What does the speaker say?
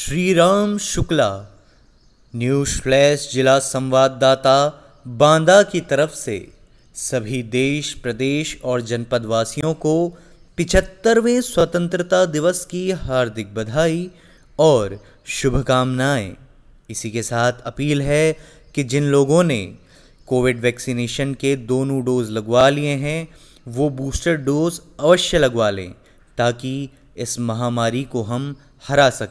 Shri Ram Shukla news flash जिला संवाददाता बांदा की तरफ से सभी देश प्रदेश और जनपदवासियों को पिछहत्तरवें स्वतंत्रता दिवस की हार्दिक बधाई और शुभकामनाएं इसी के साथ अपील है कि जिन लोगों ने कोविड वैक्सीनेशन के दोनों डोज लगवा लिए हैं वो बूस्टर डोज अवश्य लगवा लें ताकि इस महामारी को हम हरा सकें